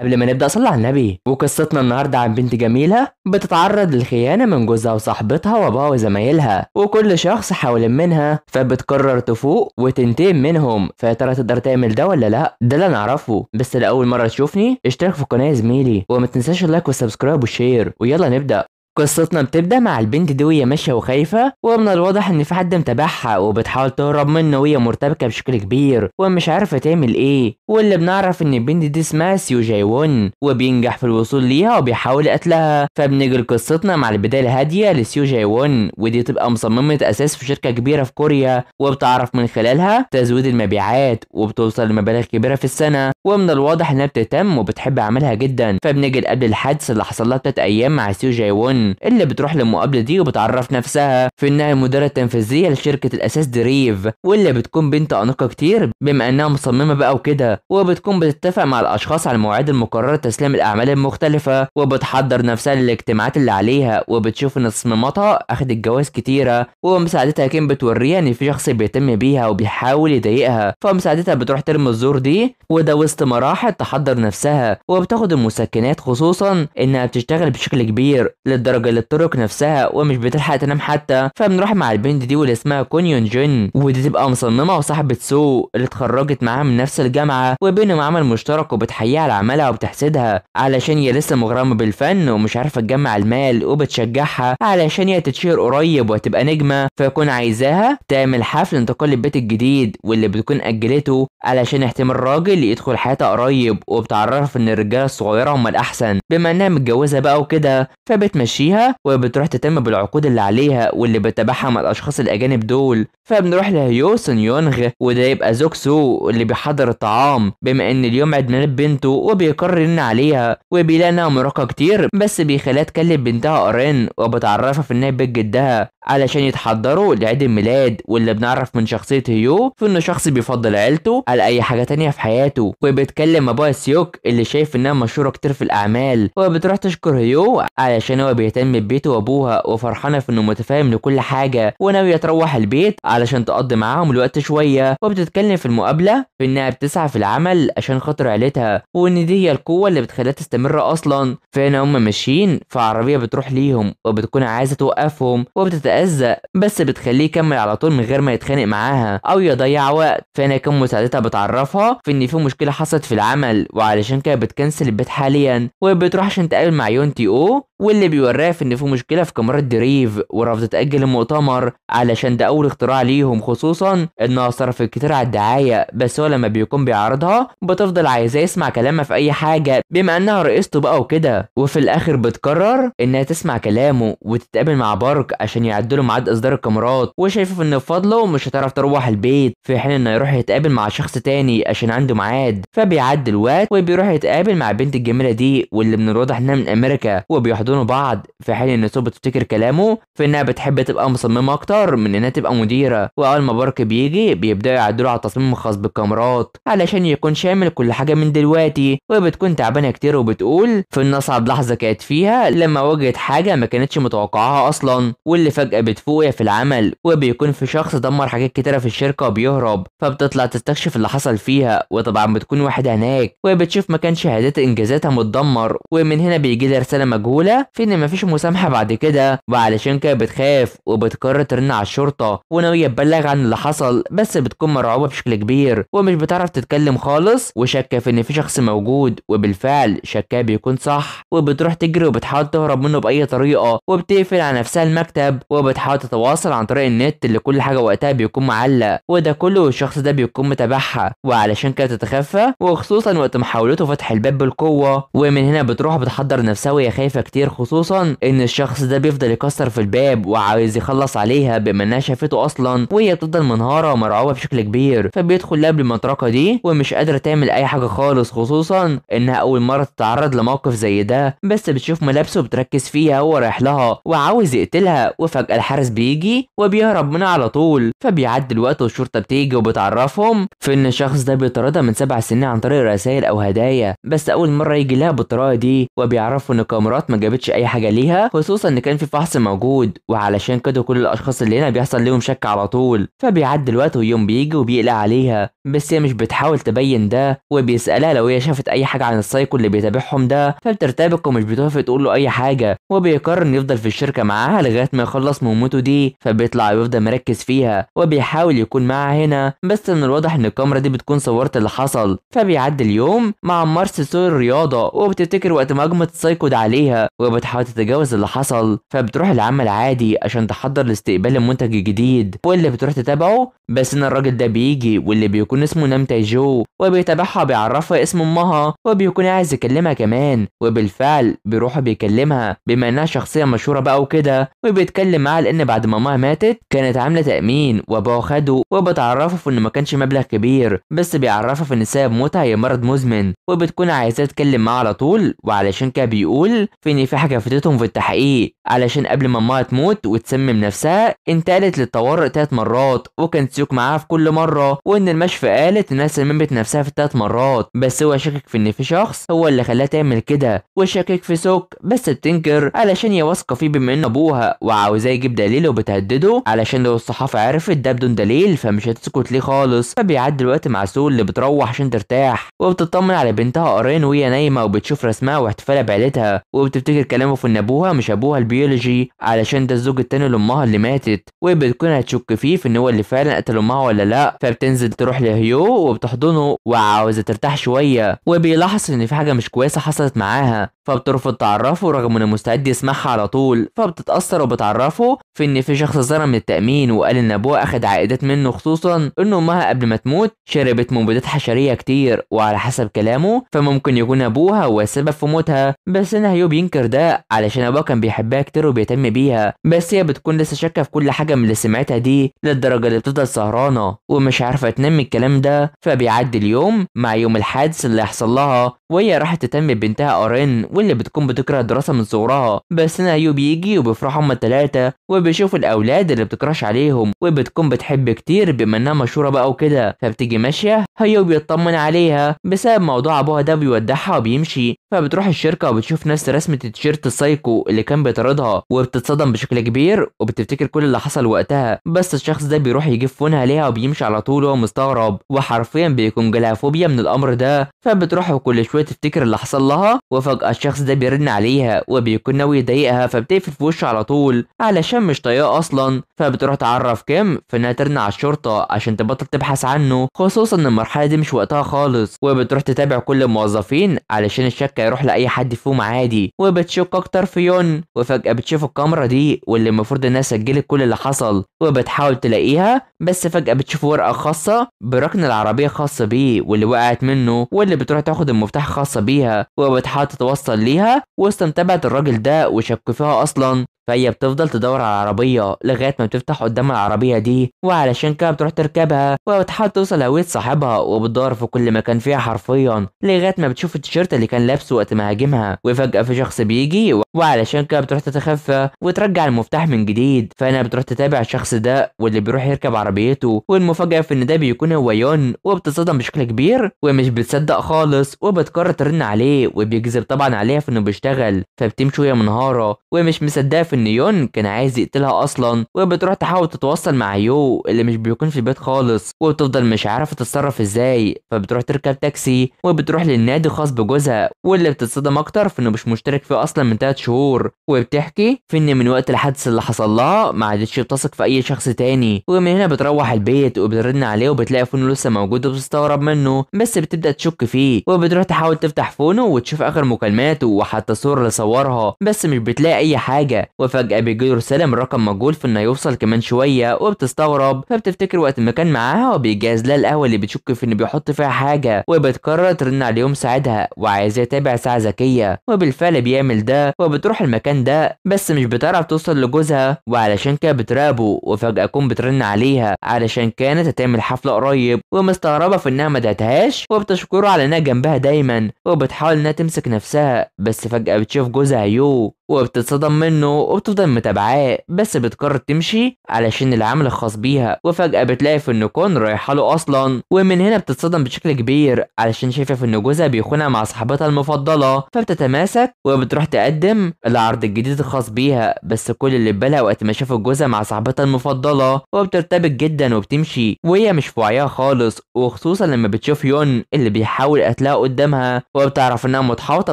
قبل ما نبدأ صلي على النبي وقصتنا النهاردة عن بنت جميلة بتتعرض للخيانة من جوزها وصاحبتها وأبوها وزمايلها وكل شخص حوالين منها فبتقرر تفوق وتنتقم منهم فيا ترى تقدر تعمل ده ولا لا ده اللي أنا أعرفه بس لأول مرة تشوفني اشترك في القناة يا زميلي وما تنساش اللايك والسبسكرايب والشير ويلا نبدأ قصتنا بتبدا مع البنت دي وهي ماشيه وخايفه ومن الواضح ان في حد متابعها وبتحاول تهرب منه وهي مرتبكه بشكل كبير ومش عارفه تعمل ايه واللي بنعرف ان البنت دي اسمها سيو جاي وون وبينجح في الوصول ليها وبيحاول قتلها فبنيجي لقصتنا مع البدايه الهاديه لسيو جاي وون ودي تبقى مصممه اساس في شركه كبيره في كوريا وبتعرف من خلالها تزويد المبيعات وبتوصل لمبالغ كبيره في السنه ومن الواضح انها بتهتم وبتحب عملها جدا فبنيجي قبل الحادث اللي حصل لها ايام مع سيو جاي وون اللي بتروح للمقابله دي وبتعرف نفسها في انها المديره التنفيذيه لشركه الاساس دريف واللي بتكون بنت انيقه كتير بما انها مصممه بقى وكده وبتكون بتتفق مع الاشخاص على المواعيد المقرره تسليم الاعمال المختلفه وبتحضر نفسها للاجتماعات اللي عليها وبتشوف ان تصميماتها اخدت جواز كتيره ومساعدتها كيم بتوريها ان في شخص بيهتم بيها وبيحاول يضايقها فمساعدتها بتروح ترمي الزور دي وده وسط مراحل تحضر نفسها وبتاخد المسكنات خصوصا انها بتشتغل بشكل كبير للدرجه مدرجة للطرق نفسها ومش بتلحق تنام حتى فبنروح مع البنت دي واللي اسمها كونيون جين ودي تبقى مصممة وصاحبة سو اللي اتخرجت معاها من نفس الجامعة وبينهم عمل مشترك وبتحييها على عملها وبتحسدها علشان هي لسه مغرمة بالفن ومش عارفة تجمع المال وبتشجعها علشان هي تتشهر قريب وهتبقى نجمة فيكون عايزاها تعمل حفل انتقال للبيت الجديد واللي بتكون أجلته علشان احتمال راجل يدخل حياتها قريب وبتعرف إن الرجالة الصغيرة هم الأحسن بما إنها متجوزة بقى وكده فبتمشي بتمشيها وبتروح تتم بالعقود اللي عليها واللي بتبعها مع الاشخاص الاجانب دول فبنروح لهيو سون يونغ وده يبقى زوك سو اللي بيحضر الطعام بما ان اليوم عيد ميلاد بنته وبيقرر ان عليها وبيلاقي انها مراهقه كتير بس بيخليها تكلم بنتها ارين وبتعرفها في انها بيت جدها علشان يتحضروا لعيد الميلاد واللي بنعرف من شخصية هيو في انه شخص بيفضل عيلته على اي حاجة تانية في حياته وبتكلم ابوها سيوك اللي شايف انها مشهورة كتير في الاعمال وبتروح تشكر هيو علشان هو بيهتم ببيته وابوها وفرحانة في انه متفاهم لكل حاجة وناوية تروح البيت علشان تقضي معاهم الوقت شوية وبتتكلم في المقابلة في انها بتسعى في العمل عشان خاطر عيلتها وان دي هي القوة اللي بتخليها تستمر اصلا فهنا هم ماشيين في عربية بتروح ليهم وبتكون عايزة توقفهم وبتتقابل بتتأذى بس بتخليه يكمل على طول من غير ما يتخانق معاها أو يضيع وقت فهنا كان مساعدتها بتعرفها في إن في مشكلة حصلت في العمل وعلشان كده بتكنسل البيت حاليا وبتروح عشان تقابل مع يونتي أو واللي بيوراه في ان في مشكله في كاميرات دريف ورفض تاجل المؤتمر علشان ده اول اختراع ليهم خصوصا انها صرفت كتير على الدعايه بس هو لما بيكون بيعرضها بتفضل عايزاه يسمع كلامها في اي حاجه بما انها رئيسته بقى وكده وفي الاخر بتقرر انها تسمع كلامه وتتقابل مع بارك عشان يعدلوا ميعاد اصدار الكاميرات وشايفه ان بفضله مش هتعرف تروح البيت في حين انه يروح يتقابل مع شخص تاني عشان عنده ميعاد فبيعدي الوقت وبيروح يتقابل مع البنت الجميله دي واللي من الواضح انها من امريكا وبيحضر بيحضنوا بعض في حين ان سو بتفتكر كلامه في انها بتحب تبقى مصممه اكتر من انها تبقى مديره واول ما بارك بيجي بيبداوا يعدلوا على التصميم الخاص بالكاميرات علشان يكون شامل كل حاجه من دلوقتي وبتكون تعبانه كتير وبتقول في ان اصعب لحظه كانت فيها لما واجهت حاجه ما كانتش متوقعاها اصلا واللي فجاه بتفوقها في العمل وبيكون في شخص دمر حاجات كتيره في الشركه وبيهرب فبتطلع تستكشف اللي حصل فيها وطبعا بتكون واحده هناك وبتشوف مكان شهادات انجازاتها متدمر ومن هنا بيجي لها رساله مجهوله في ان مفيش مسامحه بعد كده وعلشان كده بتخاف وبتقرر ترن على الشرطه وناويه تبلغ عن اللي حصل بس بتكون مرعوبه بشكل كبير ومش بتعرف تتكلم خالص وشاكه في ان في شخص موجود وبالفعل شكاها بيكون صح وبتروح تجري وبتحاول تهرب منه باي طريقه وبتقفل على نفسها المكتب وبتحاول تتواصل عن طريق النت اللي كل حاجه وقتها بيكون معلق وده كله الشخص ده بيكون متابعها وعلشان كده تتخفى وخصوصا وقت محاولته فتح الباب بالقوه ومن هنا بتروح بتحضر نفسها وهي خايفه كتير كتير خصوصا ان الشخص ده بيفضل يكسر في الباب وعايز يخلص عليها بما انها شافته اصلا وهي بتفضل منهاره ومرعوبه بشكل كبير فبيدخل لها بالمطرقه دي ومش قادره تعمل اي حاجه خالص خصوصا انها اول مره تتعرض لموقف زي ده بس بتشوف ملابسه بتركز فيها وهو رايح لها وعاوز يقتلها وفجاه الحارس بيجي وبيهرب منها على طول فبيعدي الوقت والشرطه بتيجي وبتعرفهم في ان الشخص ده بيطاردها من سبع سنين عن طريق رسائل او هدايا بس اول مره يجي لها بالطريقه دي وبيعرفوا ان الكاميرات ما جابتش اي حاجه ليها خصوصا ان كان في فحص موجود وعلشان كده كل الاشخاص اللي هنا بيحصل ليهم شك على طول فبيعدي الوقت ويوم بيجي وبيقلق عليها بس هي مش بتحاول تبين ده وبيسالها لو هي شافت اي حاجه عن السايكو اللي بيتابعهم ده فبترتبك ومش بتوافق تقول له اي حاجه وبيقرر انه يفضل في الشركه معاها لغايه ما يخلص مهمته دي فبيطلع ويفضل مركز فيها وبيحاول يكون معاها هنا بس من الواضح ان الكاميرا دي بتكون صورت اللي حصل فبيعدي اليوم مع مارس سور الرياضه وبتفتكر وقت ما هجمت السايكو ده عليها وبتحاول تتجاوز اللي حصل فبتروح العمل عادي عشان تحضر لاستقبال المنتج الجديد واللي بتروح تتابعه بس ان الراجل ده بيجي واللي بيكون اسمه نامتاي جو وبيتابعها بيعرفها اسم امها وبيكون عايز يكلمها كمان وبالفعل بيروح بيكلمها بما انها شخصيه مشهوره بقى وكده وبيتكلم معاها لان بعد ما امها ماتت كانت عامله تامين وابوها خده وبتعرفه في انه ما كانش مبلغ كبير بس بيعرفها في ان سبب موتها هي مرض مزمن وبتكون عايزاه تتكلم معاه على طول وعلشان كده بيقول في ان في في حاجه فاتتهم في التحقيق علشان قبل ما امها تموت وتسمم نفسها انتقلت للطوارئ تلات مرات وكانت سيوك معاها في كل مره وان المشفى قالت انها سممت نفسها في التلات مرات بس هو شاكك في ان في شخص هو اللي خلاها تعمل كده وشاكك في سوك بس بتنكر علشان هي واثقه فيه بما ان ابوها وعاوزاه يجيب دليل وبتهدده علشان لو الصحافه عرفت ده بدون دليل فمش هتسكت ليه خالص فبيعدي الوقت مع سول اللي بتروح عشان ترتاح وبتطمن على بنتها قرين وهي نايمه وبتشوف رسمها واحتفالها بعيلتها وبتفتكر كلامه في ان ابوها مش ابوها البي بيولوجي علشان ده الزوج التاني لامها اللي ماتت وبتكون هتشك فيه في ان هو اللي فعلا قتل امها ولا لا فبتنزل تروح لهيو وبتحضنه وعاوزه ترتاح شويه وبيلاحظ ان في حاجه مش كويسه حصلت معاها فبترفض تعرفه رغم انه مستعد يسمعها على طول فبتتاثر وبتعرفه في ان في شخص ظلم من التامين وقال ان ابوه اخد عائدات منه خصوصا ان امها قبل ما تموت شربت مبيدات حشريه كتير وعلى حسب كلامه فممكن يكون ابوها هو السبب في موتها بس هنا هيو بينكر ده علشان ابوها كان بيحبها كتير وبيهتم بيها بس هي بتكون لسه شاكه في كل حاجه من اللي سمعتها دي للدرجه اللي بتفضل سهرانه ومش عارفه تنام الكلام ده فبيعدي اليوم مع يوم الحادث اللي هيحصل لها وهي راحت تهتم ببنتها أرين واللي بتكون بتكره الدراسة من صغرها بس هنا يو بيجي وبيفرحوا هما الثلاثه وبيشوفوا الأولاد اللي بتكرهش عليهم وبتكون بتحب كتير بما إنها مشهورة بقى وكده فبتيجي ماشية هيو بيطمن عليها بسبب موضوع أبوها ده بيودعها وبيمشي فبتروح الشركة وبتشوف ناس رسمة التيشيرت السايكو اللي كان بيتردد بتفتقدها وبتتصدم بشكل كبير وبتفتكر كل اللي حصل وقتها بس الشخص ده بيروح يجيب فونها ليها وبيمشي على طول وهو مستغرب وحرفيا بيكون جالها فوبيا من الامر ده فبتروح وكل شويه تفتكر اللي حصل لها وفجاه الشخص ده بيرن عليها وبيكون ناوي يضايقها فبتقفل في وشه على طول علشان مش طايقه اصلا فبتروح تعرف كيم في انها ترن على الشرطه عشان تبطل تبحث عنه خصوصا ان المرحله دي مش وقتها خالص وبتروح تتابع كل الموظفين علشان الشك يروح لاي حد فيهم عادي وبتشك اكتر في يون وفجاه بتشوف الكاميرا دي واللي المفروض انها سجلت كل اللي حصل وبتحاول تلاقيها بس فجاه بتشوف ورقه خاصه بركن العربيه خاصه بيه واللي وقعت منه واللي بتروح تاخد المفتاح خاصه بيها وبتحاول تتوصل ليها وسط متابعه الراجل ده وشك فيها اصلا فهي بتفضل تدور على العربية لغاية ما بتفتح قدام العربية دي وعلشان كده بتروح تركبها وبتحاول توصل هوية صاحبها وبتدور في كل مكان فيها حرفيا لغاية ما بتشوف التيشيرت اللي كان لابسه وقت ما هاجمها وفجأة في شخص بيجي وعلشان كده بتروح تتخفى وترجع المفتاح من جديد فهنا بتروح تتابع الشخص ده واللي بيروح يركب عربيته والمفاجأة في ان ده بيكون هو يون وبتصدم بشكل كبير ومش بتصدق خالص وبتقرر ترن عليه وبيكذب طبعا عليها في انه بيشتغل فبتمشي وهي منهارة ومش مصدقة في ان يون كان عايز يقتلها اصلا وبتروح تحاول تتواصل مع يو اللي مش بيكون في البيت خالص وبتفضل مش عارفه تتصرف ازاي فبتروح تركب تاكسي وبتروح للنادي خاص بجوزها واللي بتتصدم اكتر في انه مش مشترك فيه اصلا من 3 شهور وبتحكي في ان من وقت الحادث اللي حصل لها ما عادتش بتثق في اي شخص تاني ومن هنا بتروح البيت وبترن عليه وبتلاقي فونه لسه موجود وبتستغرب منه بس بتبدا تشك فيه وبتروح تحاول تفتح فونه وتشوف اخر مكالماته وحتى الصور اللي صورها بس مش بتلاقي اي حاجه وفجأة بيجيله رسالة من رقم مجهول في انه يوصل كمان شوية وبتستغرب فبتفتكر وقت ما كان معاها وبيجهز لها القهوة اللي بتشك في انه بيحط فيها حاجة وبتقرر ترن عليهم ساعدها وعايزها تابع ساعة ذكية وبالفعل بيعمل ده وبتروح المكان ده بس مش بتعرف توصل لجوزها وعلشان كده بتراقبه وفجأة كون بترن عليها علشان كانت هتعمل حفلة قريب ومستغربة في انها ما دعتهاش وبتشكره على انها جنبها دايما وبتحاول انها تمسك نفسها بس فجأة بتشوف جوزها يو وبتتصدم منه وبتفضل متابعاه بس بتقرر تمشي علشان العمل الخاص بيها وفجأة بتلاقي كون رايحة له أصلا ومن هنا بتتصدم بشكل كبير علشان شايفة فإن جوزها بيخونها مع صاحبتها المفضلة فبتتماسك وبتروح تقدم العرض الجديد الخاص بيها بس كل اللي في بالها وقت ما شافت جوزها مع صاحبتها المفضلة وبترتبك جدا وبتمشي وهي مش في وعيها خالص وخصوصا لما بتشوف يون اللي بيحاول قتلها قدامها وبتعرف إنها متحوطة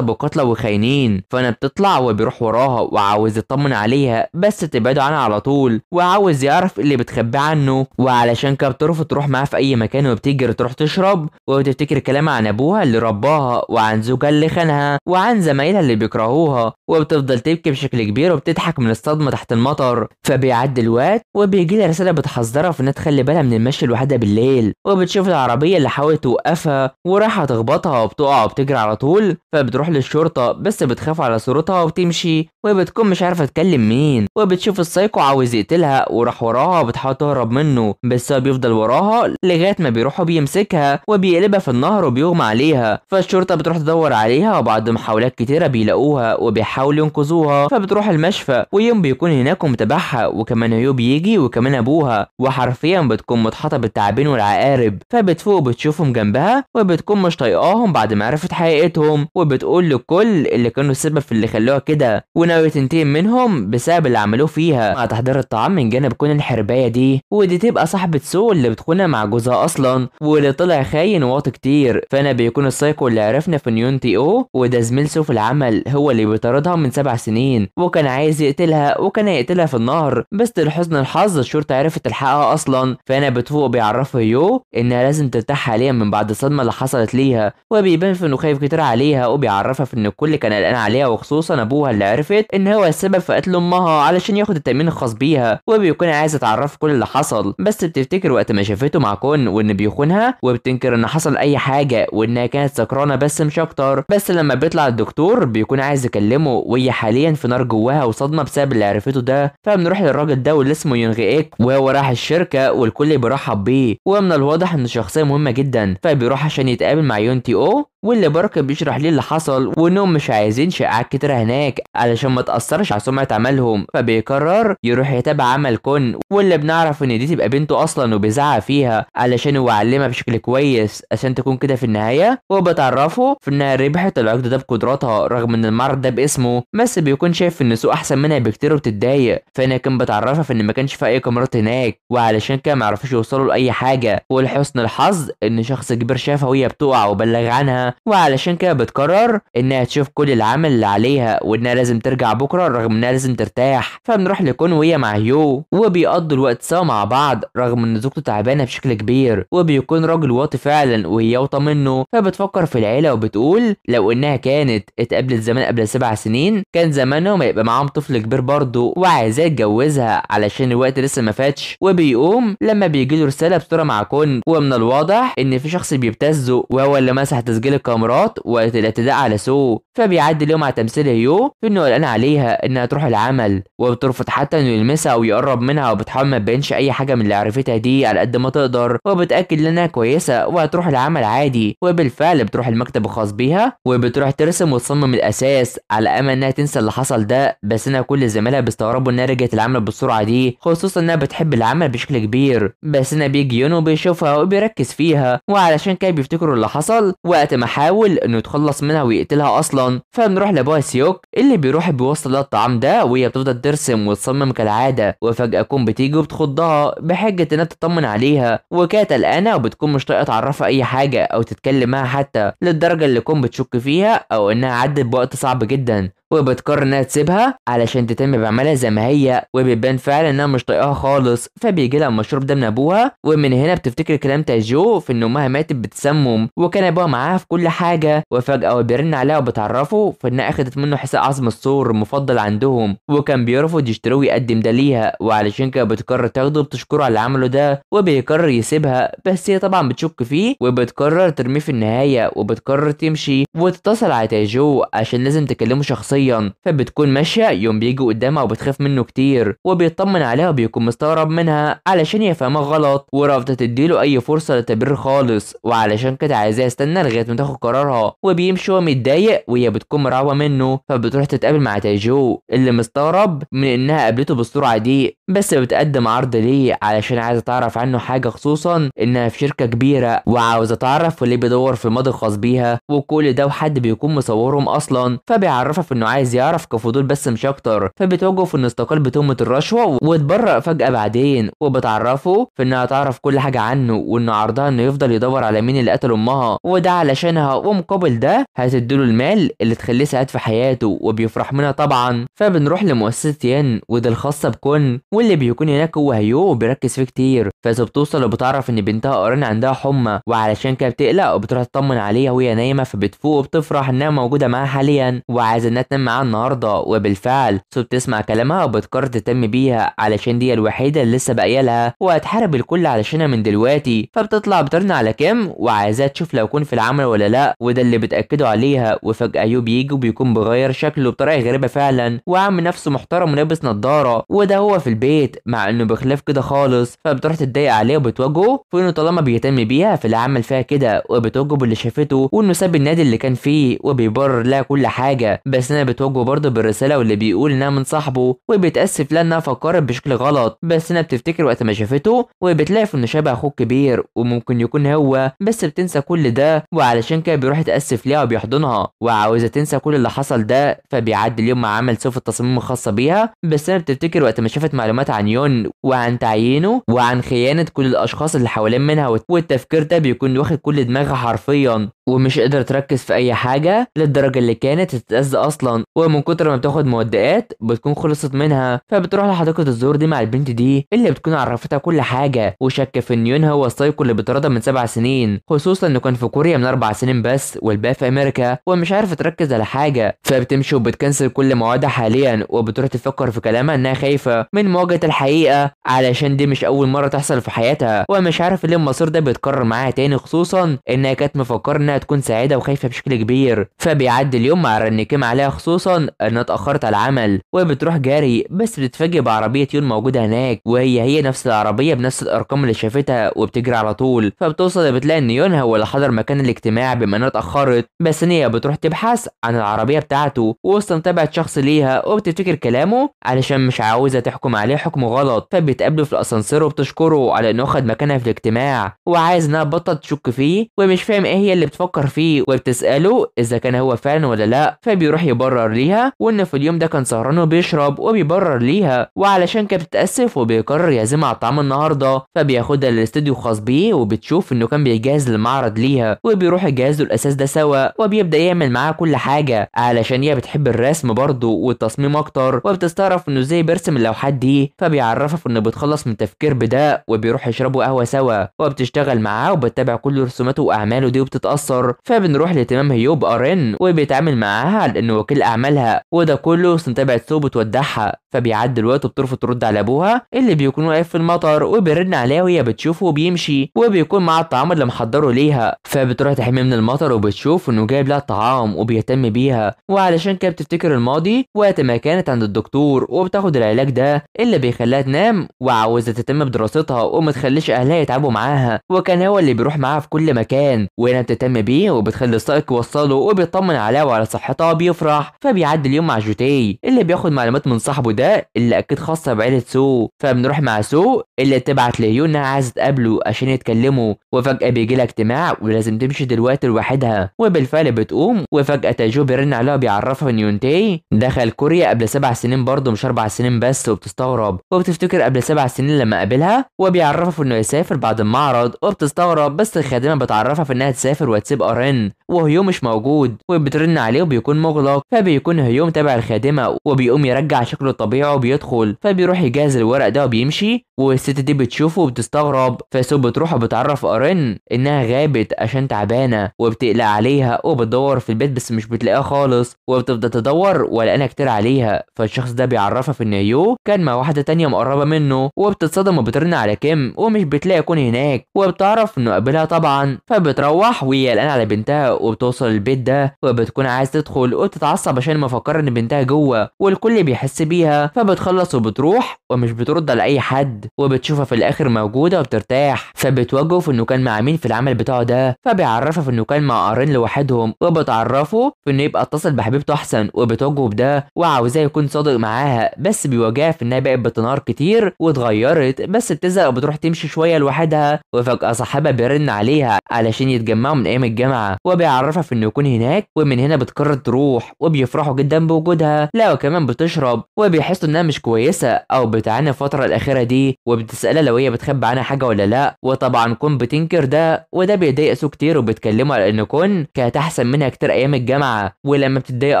بقتلة وخاينين فأنا بتطلع وبيروح وراها وعاوز يطمن عليها بس تبعده عنها على طول وعاوز يعرف اللي بتخبيه عنه وعلشان كده بترفض تروح معاه في اي مكان وبتجري تروح تشرب وبتفتكر كلام عن ابوها اللي رباها وعن زوجها اللي خانها وعن زمايلها اللي بيكرهوها وبتفضل تبكي بشكل كبير وبتضحك من الصدمه تحت المطر فبيعدي الوقت وبيجي لها رساله بتحذرها في انها تخلي بالها من المشي لوحدها بالليل وبتشوف العربيه اللي حاولت توقفها ورايحه تخبطها وبتقع وبتجري على طول فبتروح للشرطه بس بتخاف على صورتها وبتمشي وبتكون مش عارفه تكلم مين وبتشوف السايكو عاوز يقتلها وراح وراها وبتحاول تهرب منه بس هو بيفضل وراها لغايه ما بيروح وبيمسكها وبيقلبها في النهر وبيغمى عليها فالشرطه بتروح تدور عليها وبعد محاولات كتيره بيلاقوها وبيحاولوا ينقذوها فبتروح المشفى ويوم بيكون هناك ومتابعها وكمان هيو بيجي وكمان ابوها وحرفيا بتكون متحطه بالتعابين والعقارب فبتفوق وبتشوفهم جنبها وبتكون مش طايقاهم بعد ما عرفت حقيقتهم وبتقول لكل اللي كانوا السبب في اللي خلوها كده وناوي تنتين منهم بسبب اللي عملوه فيها مع تحضير الطعام من جانب كون الحربايه دي ودي تبقى صاحبه سو اللي بتخونها مع جوزها اصلا واللي طلع خاين واطي كتير فانا بيكون السايكو اللي عرفنا في نيون تي او وده زميل سو في العمل هو اللي بيطاردها من سبع سنين وكان عايز يقتلها وكان هيقتلها في النهر بس لحسن الحظ الشرطه عرفت تلحقها اصلا فانا بتفوق بيعرفه يو انها لازم ترتاح حاليا من بعد الصدمه اللي حصلت ليها وبيبان في انه خايف كتير عليها وبيعرفها في ان الكل كان قلقان عليها وخصوصا ابوها اللي عرفت ان هو السبب في قتل امها علشان ياخد التامين الخاص بيها وبيكون عايز يتعرف كل اللي حصل بس بتفتكر وقت ما شافته مع كون وان بيخونها وبتنكر ان حصل اي حاجه وانها كانت سكرانه بس مش اكتر بس لما بيطلع الدكتور بيكون عايز يكلمه وهي حاليا في نار جواها وصدمه بسبب اللي عرفته ده فبنروح للراجل ده واللي اسمه ايك وهو راح الشركه والكل بيرحب بيه ومن الواضح ان شخصيه مهمه جدا فبيروح عشان يتقابل مع يون تي او واللي بركة بيشرح ليه اللي حصل وانهم مش عايزين شائعات كتيرة هناك علشان ما تأثرش على سمعة عملهم فبيقرر يروح يتابع عمل كون واللي بنعرف ان دي تبقى بنته اصلا وبيزعق فيها علشان هو علمها بشكل كويس عشان تكون كده في النهاية وبتعرفه في انها ربحت العقد ده بقدراتها رغم ان المعرض ده باسمه بس بيكون شايف ان سوق احسن منها بكتير وبتتضايق فانا كان بتعرفها في ان ما كانش في اي كاميرات هناك وعلشان كده ما يعرفوش يوصلوا لاي حاجه ولحسن الحظ ان شخص كبير شافها وهي بتقع وبلغ عنها وعلشان كده بتقرر انها تشوف كل العمل اللي عليها وانها لازم ترجع بكره رغم انها لازم ترتاح فبنروح وهي مع هيو وبيقضوا الوقت سوا مع بعض رغم ان زوجته تعبانه بشكل كبير وبيكون راجل واطي فعلا وهي واطيه منه فبتفكر في العيله وبتقول لو انها كانت اتقابلت زمان قبل سبع سنين كان زمانهم هيبقى معاهم طفل كبير برضه وعايزاه يتجوزها علشان الوقت لسه ما فاتش وبيقوم لما بيجي له رساله بصوره مع كون ومن الواضح ان في شخص بيبتزه وهو اللي مسح تسجيل الكاميرات وقت الاعتداء على سو فبيعدي اليوم على تمثيل هيو في انه قلقان عليها انها تروح العمل وبترفض حتى انه يلمسها او يقرب منها وبتحاول ما تبينش اي حاجه من اللي عرفتها دي على قد ما تقدر وبتاكد انها كويسه وهتروح العمل عادي وبالفعل بتروح المكتب الخاص بيها وبتروح ترسم وتصمم الاساس على امل انها تنسى اللي حصل ده بس انها كل زمايلها بيستغربوا انها رجعت العمل بالسرعه دي خصوصا انها بتحب العمل بشكل كبير بس انها بيجي يونو بيشوفها وبيركز فيها وعلشان كده بيفتكروا اللي حصل وقت ما بيحاول انه يتخلص منها ويقتلها اصلا فبنروح لابوها سيوك اللي بيروح بيوصل لها الطعام ده وهي بتفضل ترسم وتصمم كالعاده وفجاه كون بتيجي وبتخضها بحجه انها تطمن عليها وكانت قلقانه وبتكون مش طايقه تعرفها اي حاجه او تتكلم معاها حتى للدرجه اللي كون بتشك فيها او انها عدت بوقت صعب جدا وبتقرر انها تسيبها علشان تتم بعملها زي ما هي وبيبان فعلا انها مش طايقاها خالص فبيجي لها المشروب ده من ابوها ومن هنا بتفتكر كلام تاجو في ان امها ماتت بتسمم وكان ابوها معاها في كل حاجه وفجاه هو بيرن عليها وبتعرفه فانها اخدت منه حساء عظم السور المفضل عندهم وكان بيرفض يشتروه ويقدم ده ليها وعلشان كده بتقرر تاخده وبتشكره على اللي عمله ده وبيقرر يسيبها بس هي طبعا بتشك فيه وبتقرر ترميه في النهايه وبتقرر تمشي وتتصل على تاجو عشان لازم تكلمه شخصيا شخصيا فبتكون ماشيه يوم بيجي قدامها وبتخاف منه كتير وبيطمن عليها وبيكون مستغرب منها علشان يفهمها غلط ورافضه تديله اي فرصه للتبرير خالص وعلشان كده عايزاه يستنى لغايه ما تاخد قرارها وبيمشي وهو متضايق وهي بتكون مرعوبه منه فبتروح تتقابل مع تايجو اللي مستغرب من انها قابلته بالصورة دي بس بتقدم عرض ليه علشان عايزه تعرف عنه حاجه خصوصا انها في شركه كبيره وعاوزه تعرف وليه بيدور في الماضي الخاص بيها وكل ده وحد بيكون مصورهم اصلا فبيعرفها في انه عايز يعرف كفضول بس مش اكتر فبتوجه في انه استقال بتهمه الرشوه واتبرأ فجاه بعدين وبتعرفه في انها تعرف كل حاجه عنه وان عرضها انه يفضل يدور على مين اللي قتل امها وده علشانها ومقابل ده هتديله المال اللي تخليه سعيد في حياته وبيفرح منها طبعا فبنروح لمؤسسه يان ودي الخاصه بكون واللي بيكون هناك هو هيو بيركز فيه كتير فاذا بتوصل وبتعرف ان بنتها قران عندها حمى وعلشان كده بتقلق وبتروح تطمن عليها وهي نايمه فبتفوق وبتفرح انها موجوده معاها حاليا وعايزه انها هتتم معاها النهارده وبالفعل سو بتسمع كلامها وبتقرر تتم بيها علشان دي الوحيده اللي لسه باقيه لها وهتحارب الكل علشانها من دلوقتي فبتطلع بترن على كام وعايزاها تشوف لو يكون في العمل ولا لا وده اللي بتأكده عليها وفجاه يو بيجي وبيكون بيغير شكله بطريقه غريبه فعلا وعم نفسه محترم ولابس نظارة وده هو في البيت مع انه بخلاف كده خالص فبتروح تتضايق عليه وبتواجهه انه طالما بيهتم بيها العمل فيها كده وبتوجب اللي شافته وانه ساب النادي اللي كان فيه وبيبرر لها كل حاجه بس انا بتواجهه برضه بالرساله واللي بيقول انها من صاحبه وبيتاسف لها انها فكرت بشكل غلط بس انها بتفتكر وقت ما شافته وبتلاقي انه شبه اخوه الكبير وممكن يكون هو بس بتنسى كل ده وعلشان كده بيروح يتاسف ليها وبيحضنها وعاوزه تنسى كل اللي حصل ده فبيعدي اليوم مع عمل سوف التصميم الخاصة بيها بس انها بتفتكر وقت ما شافت معلومات عن يون وعن تعيينه وعن خيانه كل الاشخاص اللي حوالين منها والتفكير ده بيكون واخد كل دماغها حرفيا ومش قادر تركز في اي حاجه للدرجه اللي كانت تتاذى اصلا ومن كتر ما بتاخد مودقات بتكون خلصت منها فبتروح لحديقه الزور دي مع البنت دي اللي بتكون عرفتها كل حاجه وشك في ان يون هو السايكو اللي بيتراضى من سبع سنين خصوصا انه كان في كوريا من اربع سنين بس والباقي في امريكا ومش عارفه تركز على حاجه فبتمشي وبتكنسل كل مواعيدها حاليا وبتروح تفكر في كلامها انها خايفه من مواجهه الحقيقه علشان دي مش اول مره تحصل في حياتها ومش عارفه ليه المصير ده بيتكرر معاها تاني خصوصا انها كانت مفكرنا انها تكون سعيده وخايفه بشكل كبير فبيعدي اليوم مع كيم عليها خصوصا انها اتاخرت على العمل وبتروح جري بس بتتفاجئ بعربيه يون موجوده هناك وهي هي نفس العربيه بنفس الارقام اللي شافتها وبتجري على طول فبتوصل بتلاقي ان يون هو اللي حضر مكان الاجتماع بما انها اتاخرت بس هي بتروح تبحث عن العربيه بتاعته وسط متابعة شخص ليها وبتفتكر كلامه علشان مش عاوزه تحكم عليه حكم غلط فبتقابله في الاسانسير وبتشكره على انه خد مكانها في الاجتماع وعايز انها تبطل تشك فيه ومش فاهم ايه هي اللي بتفكر بتفكر فيه وبتسأله إذا كان هو فعلا ولا لأ فبيروح يبرر ليها وإن في اليوم ده كان سهران وبيشرب وبيبرر ليها وعلشان كانت بتتأسف وبيقرر يعزمها على الطعام النهاردة فبياخدها للاستوديو الخاص بيه وبتشوف إنه كان بيجهز المعرض ليها وبيروح يجهز له الأساس ده سوا وبيبدأ يعمل معاها كل حاجة علشان هي بتحب الرسم برضه والتصميم أكتر وبتستغرب إنه إزاي بيرسم اللوحات دي فبيعرفها في إنه بتخلص من تفكير بدأ وبيروح يشربوا قهوة سوا وبتشتغل معاه وبتتابع كل رسوماته وأعماله دي وبتتأثر مصر فبنروح لاهتمام هيوب ارن وبيتعامل معاها على انه وكيل اعمالها وده كله تبعت ثوب وتودعها فبيعدي الوقت وبترفض ترد على ابوها اللي بيكون واقف في المطر وبيرن عليها وهي بتشوفه وبيمشي وبيكون مع الطعام اللي محضره ليها فبتروح تحميه من المطر وبتشوف انه جايب لها الطعام وبيهتم بيها وعلشان كده بتفتكر الماضي وقت ما كانت عند الدكتور وبتاخد العلاج ده اللي بيخليها تنام وعاوزه تتم بدراستها وما تخليش اهلها يتعبوا معاها وكان هو اللي بيروح معاها في كل مكان وهنا بتتم بيه وبتخلي سايك يوصله وبيطمن عليه وعلى صحته وبيفرح فبيعدي اليوم مع جوتي اللي بياخد معلومات من صاحبه ده اللي اكيد خاصه بعيله سو فبنروح مع سو اللي تبعت لهيو انها عايزه تقابله عشان يتكلموا وفجاه بيجي لها اجتماع ولازم تمشي دلوقتي لوحدها وبالفعل بتقوم وفجاه تاجو بيرن عليها بيعرفها ان يونتي دخل كوريا قبل سبع سنين برضه مش اربع سنين بس وبتستغرب وبتفتكر قبل سبع سنين لما قابلها وبيعرفها انه يسافر بعد المعرض وبتستغرب بس الخادمه بتعرفها في انها تسافر وتسافر تبقى ران وهيو مش موجود وبترن عليه وبيكون مغلق فبيكون هيوم تبع الخادمة وبيقوم يرجع شكله الطبيعي وبيدخل فبيروح يجهز الورق ده وبيمشي والست دي بتشوفه وبتستغرب فسو بتروح وبتعرف ارن انها غابت عشان تعبانة وبتقلق عليها وبتدور في البيت بس مش بتلاقيها خالص وبتفضل تدور وقلقانة كتير عليها فالشخص ده بيعرفها في ان هيو كان مع واحدة تانية مقربة منه وبتتصدم وبترن على كيم ومش بتلاقي يكون هناك وبتعرف انه قابلها طبعا فبتروح وهي قلقانة على بنتها وبتوصل البيت ده وبتكون عايز تدخل وتتعصب عشان مفكرة ان بنتها جوه والكل بيحس بيها فبتخلص وبتروح ومش بترد على اي حد وبتشوفها في الاخر موجودة وبترتاح فبتواجهه في انه كان مع مين في العمل بتاعه ده فبيعرفها في انه كان مع قارين لوحدهم وبتعرفه في انه يبقى اتصل بحبيبته احسن وبتواجهه بده وعاوزاه يكون صادق معاها بس بيواجهها في انها بقت بتنهار كتير واتغيرت بس بتزهق وبتروح تمشي شويه لوحدها وفجاه صاحبها بيرن عليها علشان يتجمعوا من ايام الجامعه وب بيعرفها في انه يكون هناك ومن هنا بتقرر تروح وبيفرحوا جدا بوجودها لا وكمان بتشرب وبيحسوا انها مش كويسه او بتعاني الفتره الاخيره دي وبتسالها لو هي بتخبي عنها حاجه ولا لا وطبعا كون بتنكر ده وده بيضايق سو كتير وبتكلموا على ان كون كانت احسن منها كتير ايام الجامعه ولما بتتضايق